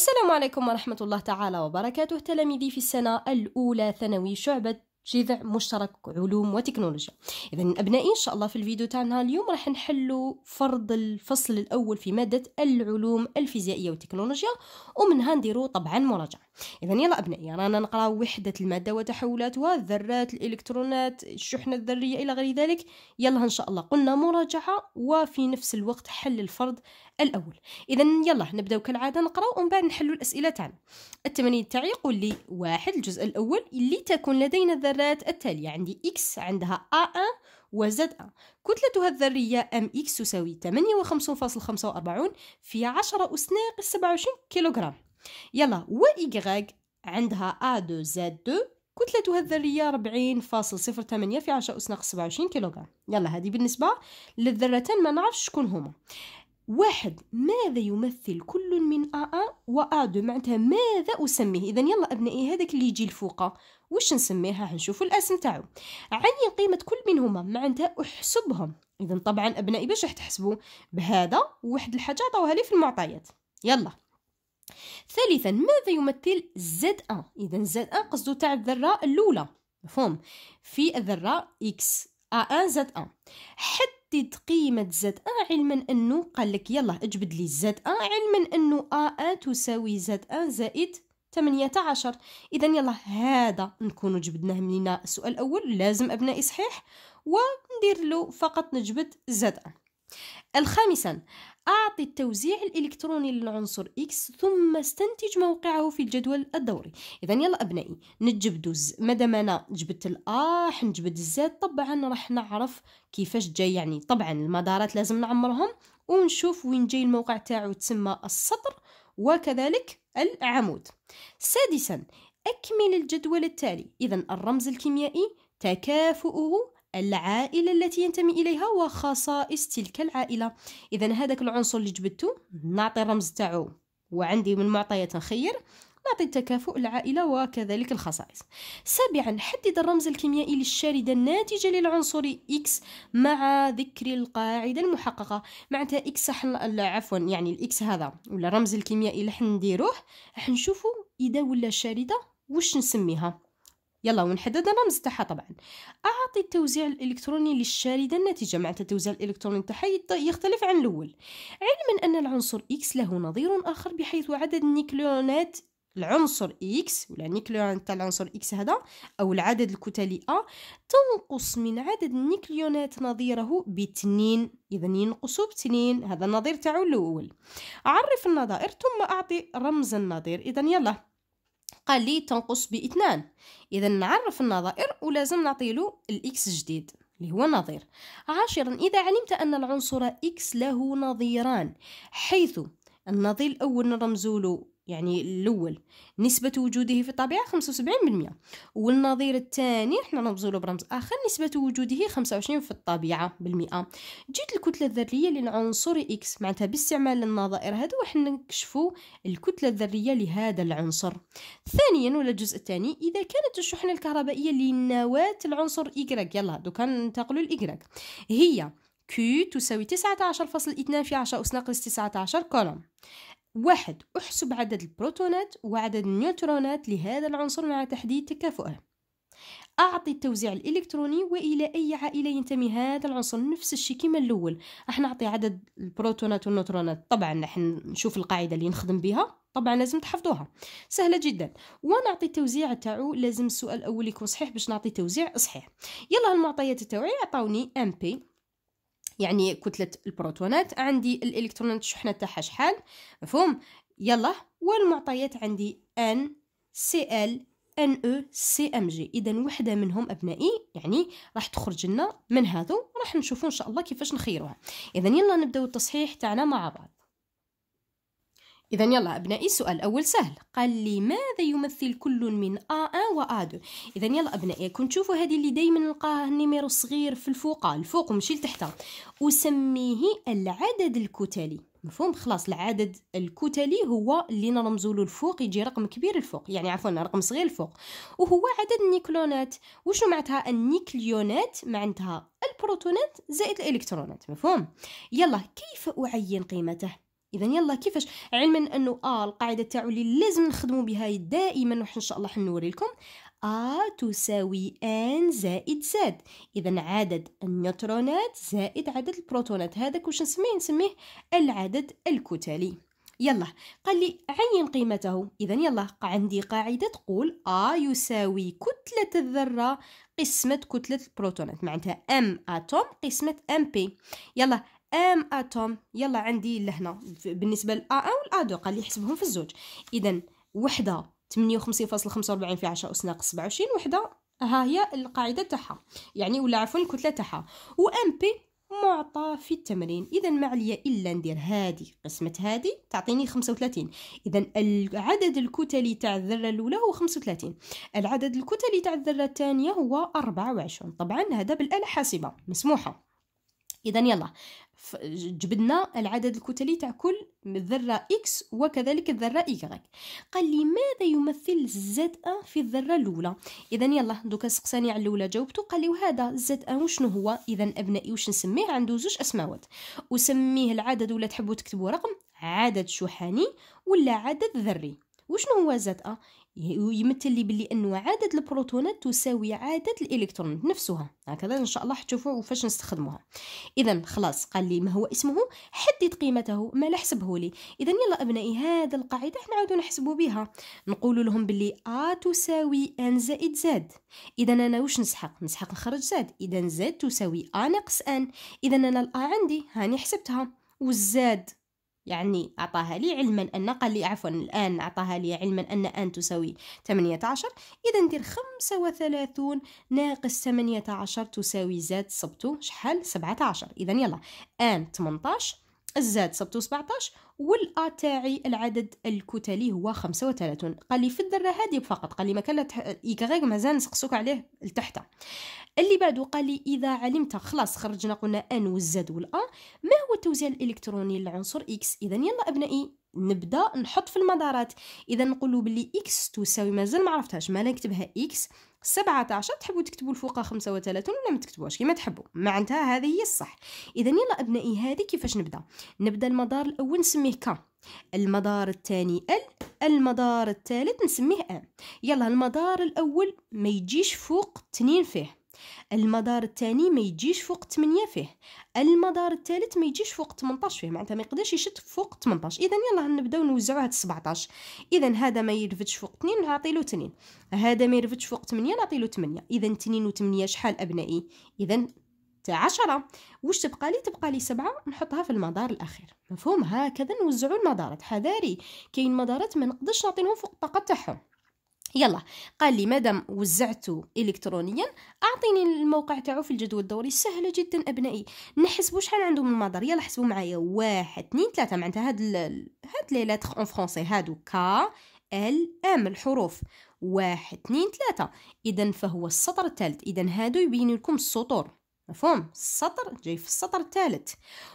السلام عليكم ورحمة الله تعالى وبركاته تلاميذي في السنة الأولى ثانوي شعبة جذع مشترك علوم وتكنولوجيا اذا ابنائي ان شاء الله في الفيديو تاعنا اليوم راح نحل فرض الفصل الاول في ماده العلوم الفيزيائيه والتكنولوجيا ومنها نديرو طبعا مراجعه اذا يلا ابنائي رانا نقراو وحده الماده وتحولاتها الذرات الالكترونات الشحنه الذريه الى غير ذلك يلا ان شاء الله قلنا مراجعه وفي نفس الوقت حل الفرض الاول اذا يلا نبداو كالعاده نقراو ومن بعد نحلوا الاسئله تاعنا التمرين تاعي يقول لي واحد الجزء الاول لتكن لدينا الذرات التاليه عندي اكس عندها ا 1 وزد أ كتلتها الذرية أم إكس تساوي 58.45 في 10 أس ناقص 27 كيلوغرام يلا و إيكغاك عندها أ دو زاد دو كتلتها الذرية ربعين فاصل صفر تمانية في عشرة أس ناقص وعشرين كيلوغرام يلا هذه بالنسبة للذرتين ما نعرفش شكون هما واحد ماذا يمثل كل من أ أ و أ دو معنتها ماذا أسميه إذا يلا أبنائي هذاك اللي يجي الفوقة وش نسميها هنشوفوا الاسم تاعو عني قيمة كل منهما معنتها أحسبهم إذا طبعا أبنائي باش راح تحسبوا بهذا وواحد الحاجة عطاوها لي في المعطيات يلا ثالثا ماذا يمثل زد ان اذا زد ان قصدو تاع الذره الاولى مفهوم في الذره اكس ا ان زد ان حدد قيمه زد ان علما انه قال لك يلا اجبد لي زد ان علما انه ا ان تساوي زد ان زائد 18 اذا يلا هذا نكون جبدناه من السؤال الاول لازم ابنائي صحيح وندير له فقط نجبد زد ان الخامسا أعطي التوزيع الإلكتروني للعنصر X ثم استنتج موقعه في الجدول الدوري إذا يلا أبنائي نجبدو مادام أنا جبت الآح نجبد الزاد طبعا راح نعرف كيفاش جاي يعني طبعا المدارات لازم نعمرهم ونشوف وين جاي الموقع تاعو تسمى السطر وكذلك العمود سادسا أكمل الجدول التالي إذا الرمز الكيميائي تكافؤه العائلة التي ينتمي إليها وخصائص تلك العائلة إذا هذاك العنصر اللي جبدته نعطي الرمز تاعو وعندي من معطيات نخير نعطي التكافؤ العائلة وكذلك الخصائص سابعا حدد الرمز الكيميائي للشاردة الناتجة للعنصر X مع ذكر القاعدة المحققة معناتها X حن... عفوا يعني الإكس هذا ولا الرمز الكيميائي اللي حنديروه حنشوفو إذا ولا شاردة وش نسميها يلا ونحدد الرمز تاعها طبعا اعطي التوزيع الالكتروني للشارده الناتجه معناتها التوزيع الالكتروني تاعها يختلف عن الاول علما ان العنصر اكس له نظير اخر بحيث عدد النيكليونات العنصر اكس ولا النيكليون تاع العنصر اكس هذا او العدد الكتلي ا تنقص من عدد النيكليونات نظيره ب2 اذا ينقص باتنين هذا النظير تاعو الاول عرف النظائر ثم اعطي رمز النظير اذا يلا قال لي تنقص باثنان اذا نعرف النظائر ولازم نعطيله الاكس جديد اللي هو نظير عاشرا اذا علمت ان العنصر اكس له نظيران حيث النظير الاول له يعني الاول نسبه وجوده في الطبيعه 75% والنظير الثاني حنا نبزولو برمز اخر نسبه وجوده 25 في الطبيعه بالمئه جيت الكتله الذريه للعنصر اكس معناتها باستعمال النظائر هادو وحنا نكشفوا الكتله الذريه لهذا العنصر ثانيا ولا الجزء الثاني اذا كانت الشحنه الكهربائيه للنواه العنصر y يلا دوكا ننتقلوا للايكغيك هي كي تساوي 19.2 في 10 أس ناقص 19 كولوم واحد احسب عدد البروتونات وعدد النيوترونات لهذا العنصر مع تحديد تكافؤه أعطي التوزيع الإلكتروني وإلى أي عائلة ينتمي هذا العنصر نفس الشيء كما الأول راح نعطي عدد البروتونات والنيوترونات طبعا راح نشوف القاعدة اللي نخدم بها طبعا لازم تحفظوها سهلة جدا ونعطي التوزيع تاعو لازم السؤال الأول يكون صحيح باش نعطي توزيع صحيح يلا المعطيات تاعي عطاوني أم بي يعني كتله البروتونات عندي الالكترونات الشحنه تاعها شحال مفهوم يلا والمعطيات عندي ان سي ال ان او سي ام جي اذا وحده منهم ابنائي يعني راح تخرج لنا من هذا راح نشوفوا ان شاء الله كيفاش نخيروها اذا يلا نبداو التصحيح تاعنا مع بعض إذا يلا أبنائي السؤال الأول سهل قال لي ماذا يمثل كل من ا 1 و ا 2 إذا يلا أبنائي كون تشوفوا هذه اللي دايما نلقاها النيميرو الصغير في الفوق آه، الفوق ومشي لتحتها أسميه العدد الكتلي مفهوم خلاص العدد الكتلي هو اللي نرمزوا له الفوق يجي رقم كبير الفوق يعني عفوا رقم صغير الفوق وهو عدد النيكلونات وشنو معناتها النيكليونات معناتها البروتونات زائد الالكترونات مفهوم يلا كيف اعين قيمته اذا يلا كيفاش علما انه ا آه القاعده تاعو اللي لازم نخدموا بها دائما وان شاء الله حنوري لكم ا آه تساوي ان زائد زد اذا عدد النيوترونات زائد عدد البروتونات هذاك واش نسميه نسميه العدد الكتلي يلا قال لي عين قيمته اذا يلا عندي قاعده تقول ا يساوي كتله الذره قسمه كتله البروتونات معناتها ام اتوم قسمه ام بي يلا ام اتوم يلا عندي لهنا بالنسبه للأ A1 والأ2 قال لي حسبهم في الزوج اذا وحده 58.45 في 10 اس ناقص 27 وحده ها هي القاعده تاعها يعني ولا عفوا الكتله تاعها وام بي معطى في التمرين اذا ما عليا الا ندير هذه قسمه هذه تعطيني 35 اذا العدد الكتلي تاع الذره الاولى هو 35 العدد الكتلي تاع الذره الثانيه هو 24 طبعا هذا بالاله حاسبه مسموحه اذا يلا جبدنا العدد الكتلي تاع كل الذرة اكس وكذلك الذرة Y قال لي ماذا يمثل زد ان في الذرة الأولى إذا يلا دوكا سقساني على الأولى جاوبته قال لي وهذا زد ان وشنو هو إذا أبنائي واش نسميه عنده زوج أسماوات وسميه العدد ولا تحبوا تكتبوا رقم عدد شحاني ولا عدد ذري وشنو هو زد ان يمثل لي بلي انه عدد البروتونات تساوي عدد الالكترونات نفسها هكذا ان شاء الله تشوفوا فاش نستخدموها اذا خلاص قال لي ما هو اسمه حدد قيمته ما نحسبه لي اذا يلا ابنائي هذا القاعده نعاودوا نحسبوا بها نقول لهم بلي ا تساوي ان زائد زاد اذا انا واش نسحق نسحق نخرج زاد اذا زاد تساوي ا ناقص ان اذا انا الا عندي هاني حسبتها والزاد يعني أعطاها لي علما أن قال لي عفوا الآن أعطاها لي علما أن أن تساوي 18 إذا ندير 35 ناقص 18 تساوي زاد صبتو شحال 17 إذا يلا أن 18 الزاد صبتو 17 والأ تاعي العدد الكتلي هو 35 قال لي في الذرة هذه فقط قال لي ما كان لا يكغيك مازال نسقسوك عليه لتحت اللي بعده قال لي إذا علمت خلاص خرجنا قلنا أن والزاد والأ ما هو التوزيع الإلكتروني للعنصر إكس إذا يلا أبنائي نبدا نحط في المدارات اذا نقولوا بلي اكس تساوي مازال ما عرفتهاش ما نكتبها اكس 17 تحبوا تكتبوا الفوق 35 ولا ما تكتبوهاش كيما تحبوا معناتها هذه هي الصح اذا يلا ابنائي هذه كيفاش نبدا نبدا المدار الاول نسميه ك المدار الثاني ال المدار الثالث نسميه ام يلا المدار الاول ما يجيش فوق 2 فيه المدار الثاني ما يجيش فوق 8 فيه المدار الثالث ما يجيش فوق 18 فيه معناتها ما يقدرش يشد فوق 18 اذا يلا نبداو نوزعوا هاد 17 اذا هذا ما يرفدش فوق 2 نعطي له 2 هذا ما يرفدش فوق 8 نعطي له 8 اذا 2 و8 شحال ابنائي اذا تاع 10 واش تبقى لي تبقى لي 7 نحطها في المدار الاخير مفهوم هكذا نوزعوا المدارات حذاري كاين مدارات ما نقدرش نعطيهم فوق الطاقه تاعهم يلا قال لي مادام وزعته الكترونيا اعطيني الموقع تاعو في الجدول الدوري سهله جدا ابنائي نحسبوا شحال عنده من مدار يلا حسبوا معايا واحد اثنين ثلاثه معناتها هاد ال... هاد لي لاتر اون فرونسي هادو كا ال ام الحروف واحد اثنين ثلاثه اذا فهو السطر الثالث اذا هادو يبين لكم السطور مفهوم السطر جاي في السطر الثالث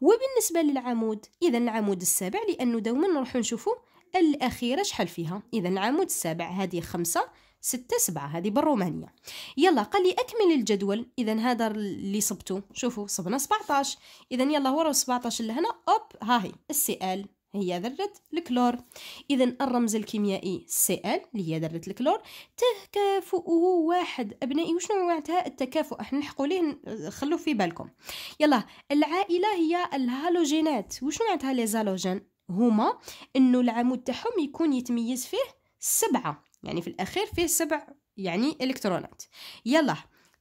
وبالنسبه للعمود اذا العمود السابع لانه دوما نروحو نشوفو الأخيرة شحال فيها إذا العمود السابع هذه خمسة ستة سبعة هذه بالرومانية يلا قال لي أكمل الجدول إذا هذا اللي صبته شوفوا صبنا 17 إذا يلا ورا 17 لهنا أوب ها هي السي ال هي ذرة الكلور إذا الرمز الكيميائي آل اللي هي ذرة الكلور تكافؤه واحد أبنائي وشنو معناتها التكافؤ احنا نحقوا ليه خلوه في بالكم يلا العائلة هي الهالوجينات وشنو معناتها لي زالوجين هما انه العمود تاعهم يكون يتميز فيه سبعة يعني في الاخير فيه سبع يعني الكترونات يلا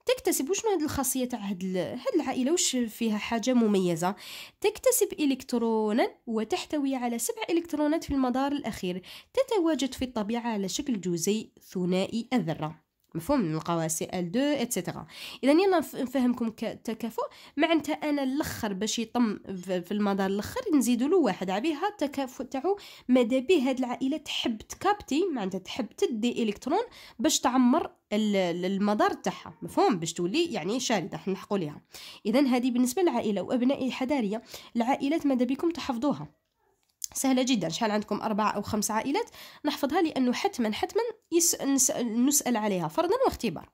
تكتسب وشنو هاد الخاصيه تاع هاد هاد العائله واش فيها حاجه مميزه تكتسب الكترونا وتحتوي على سبع الكترونات في المدار الاخير تتواجد في الطبيعه على شكل جزيء ثنائي الذره مفهوم نلقاوها سي ال 2 اتسيتيرا اذا يلا نفهمكم التكافؤ معناتها انا الاخر باش يطم في المدار الاخر نزيدوا له واحد عبيها التكافؤ تاعو ماذا به هاد العائله تحب تكابتي معناتها تحب تدي الكترون باش تعمر المدار تاعها مفهوم باش تولي يعني شارده نحقوا ليها اذا هذه بالنسبه للعائله وابناء الحضاريه العائلات ماذا بكم تحفظوها سهله جدا شحال عندكم أربعة او خمس عائلات نحفظها لانه حتما حتما نس... نسال عليها فرضا واختبار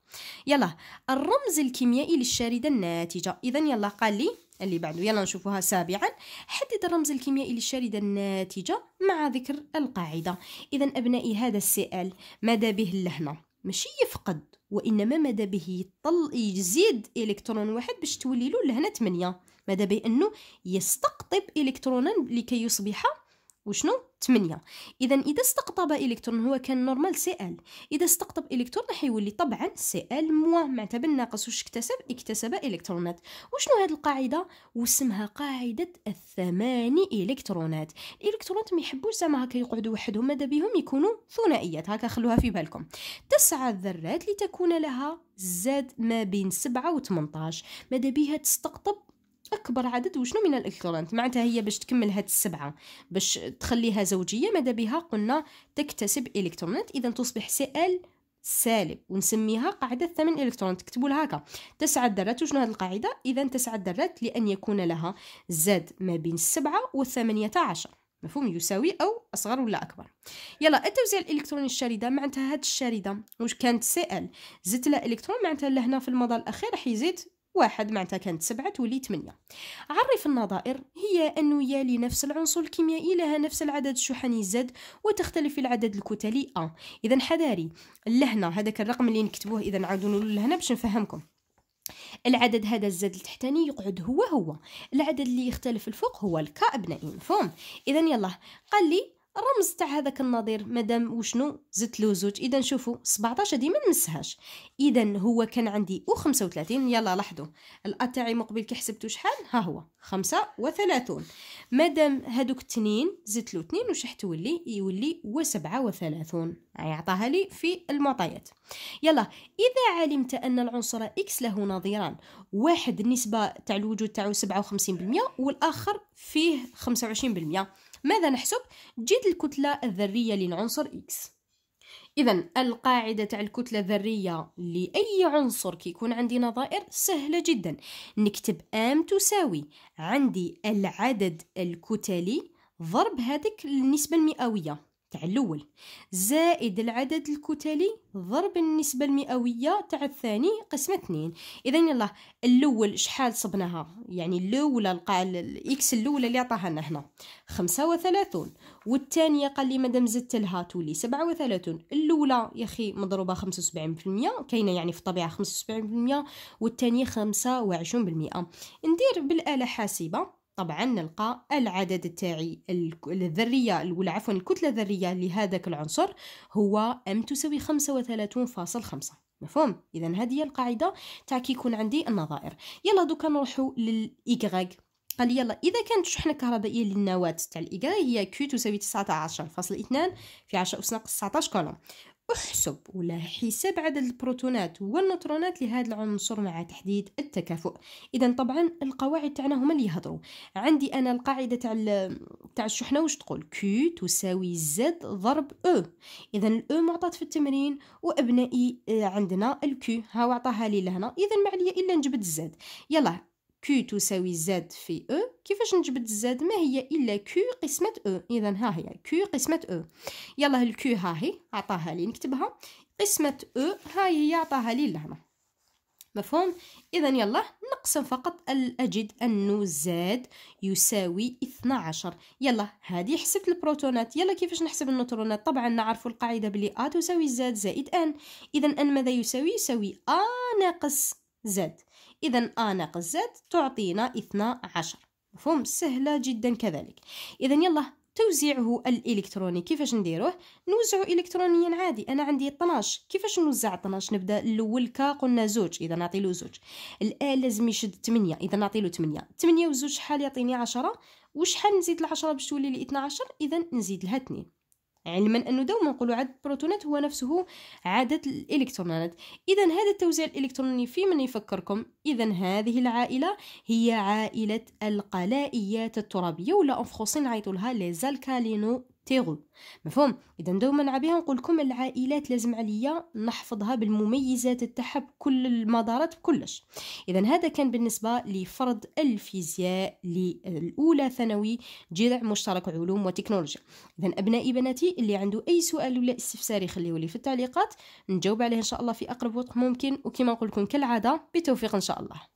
يلا الرمز الكيميائي للشارده الناتجه اذا يلا قال لي اللي بعده يلا نشوفوها سابعا حدد الرمز الكيميائي للشارده الناتجه مع ذكر القاعده اذا ابنائي هذا السؤال ماذا به اللهنه ماشي يفقد وانما ماذا به يطل يزيد الكترون واحد باش تولي له لهنا 8 ماذا به انه يستقطب الكترونا لكي يصبح وشنو 8 اذا اذا استقطب الكترون هو كان نورمال سي ال اذا استقطب الكترون راح يولي طبعا سي ال موا معتبر ناقص واش اكتسب اكتسب الكترونات وشنو هذه القاعده واسمها قاعده الثماني الكترونات الالكترونات ما يحبوش زعما هكا يقعدوا وحدهم ماذا بهم يكونوا ثنائيات هكا خلوها في بالكم تسعة ذرات لتكون لها زاد ما بين 7 و 18 ماذا بها تستقطب اكبر عدد وشنو من الاكسلورانت معناتها هي باش تكمل هاد السبعه باش تخليها زوجيه ماذا بها قلنا تكتسب الكترونات اذا تصبح سي ال سالب ونسميها قاعدة الثمن إلكترون تكتبوا لها هكا تسعة ذرات وشنو هاد القاعدة إذا تسعة ذرات لأن يكون لها زاد ما بين السبعة والثمانية عشر مفهوم يساوي أو أصغر ولا أكبر يلا التوزيع الإلكتروني الشاردة معناتها هاد الشاردة واش كانت سي ال زدت لها إلكترون معناتها لهنا في المضى الأخير راح يزيد واحد معناتها كانت سبعة تولي ثمانية عرف النظائر هي أنه يالي نفس العنصر الكيميائي لها نفس العدد الشحني زد وتختلف العدد الكتلي أ إذا حذاري لهنا هذاك الرقم اللي نكتبوه إذا نعاودو نقولو لهنا باش نفهمكم العدد هذا الزد التحتاني يقعد هو هو العدد اللي يختلف الفوق هو الكا ابنائي مفهوم اذا يلا قال لي الرمز تاع هذاك النظير مادام وشنو زدت له زوج اذا شوفوا 17 دي ما نمسهاش اذا هو كان عندي و 35 يلا لاحظوا الا تاعي مقبل كي حسبتو شحال ها هو 35 مادام هذوك التنين زدت له 2 وش راح تولي يولي و 37 يعطاها لي في المعطيات يلا اذا علمت ان العنصر اكس له نظيران واحد النسبه تاع الوجود تاعو 57% والاخر فيه 25% ماذا نحسب؟ جد الكتلة الذرية للعنصر X إذا القاعدة تاع الكتلة الذرية لأي عنصر كيكون عندي نظائر سهلة جدا نكتب ام تساوي عندي العدد الكتلي ضرب هذيك النسبة المئوية تاع الاول زائد العدد الكتلي ضرب النسبة المئوية تاع الثاني قسم اثنين اذا يلا الاول شحال صبناها يعني الاولى لقى الاكس الاولى اللي عطاها لنا هنا خمسة وثلاثون والثانية قال لي مادام زدت لها تولي سبعة وثلاثون الاولى يا اخي مضروبة 75% وسبعين كاينة يعني في الطبيعة 75% وسبعين والثانية خمسة وعشرون بالمئة ندير بالآلة حاسبة طبعا نلقى العدد تاعي الذرية عفوا الكتلة الذرية لهذاك العنصر هو M تساوي 35.5 مفهوم اذا هذه هي القاعده تاع كي يكون عندي النظائر يلا دوكا نروحوا للايكغاك قال يلا اذا كانت الشحنه الكهربائيه للنواه تاع الايكغاك هي كي تساوي 19.2 في 10 اس ناقص 19 كولوم احسب ولا حساب عدد البروتونات والنوترونات لهذا العنصر مع تحديد التكافؤ اذا طبعا القواعد تاعنا هما اللي يهضروا عندي انا القاعده تاع تاع الشحنه واش تقول كي تساوي زد ضرب او e. اذا الاو e معطات في التمرين وابنائي آه، عندنا الكي ها عطاها لي لهنا اذا ما عليا الا نجبد الزد يلا Q تساوي Z في E كيفاش نجبد Z ما هي إلا Q قسمة E إذا ها هي Q قسمة E يلا Q ها هي عطاها لي نكتبها قسمة E ها هي عطاها لي لهنا مفهوم إذا يلا نقسم فقط أجد أن زاد يساوي 12 يلا هذه حسبت البروتونات يلا كيفاش نحسب النوترونات طبعا نعرف القاعدة بلي A تساوي زاد زائد N إذا N ماذا يساوي يساوي A ناقص زاد إذا أ ناقص زد تعطينا 12 مفهوم سهلة جدا كذلك إذا يلا توزيعه الإلكتروني كيفاش نديروه نوزعه إلكترونيا عادي أنا عندي 12 كيفاش نوزع 12 نبدأ الأول كا قلنا زوج إذا نعطي له زوج الآ لازم يشد 8 إذا نعطي له 8 8 وزوج شحال يعطيني 10 وشحال نزيد العشرة باش تولي لي 12 إذا نزيد لها 2 علما انه دوما نقولوا عدد البروتونات هو نفسه عدد الالكترونات اذا هذا التوزيع الالكتروني في من يفكركم اذا هذه العائله هي عائله القلائيات الترابيه ولا اون فرونسي نعيطوا لها لي زالكالينو تيغو مفهوم اذا دوما عبيها نقول لكم العائلات لازم عليا نحفظها بالمميزات تاعها بكل المدارات بكلش اذا هذا كان بالنسبه لفرض الفيزياء للاولى ثانوي جذع مشترك علوم وتكنولوجيا اذا ابنائي بناتي اللي عنده اي سؤال ولا استفسار يخليه لي في التعليقات نجاوب عليه ان شاء الله في اقرب وقت ممكن وكما نقول لكم كالعاده بتوفيق ان شاء الله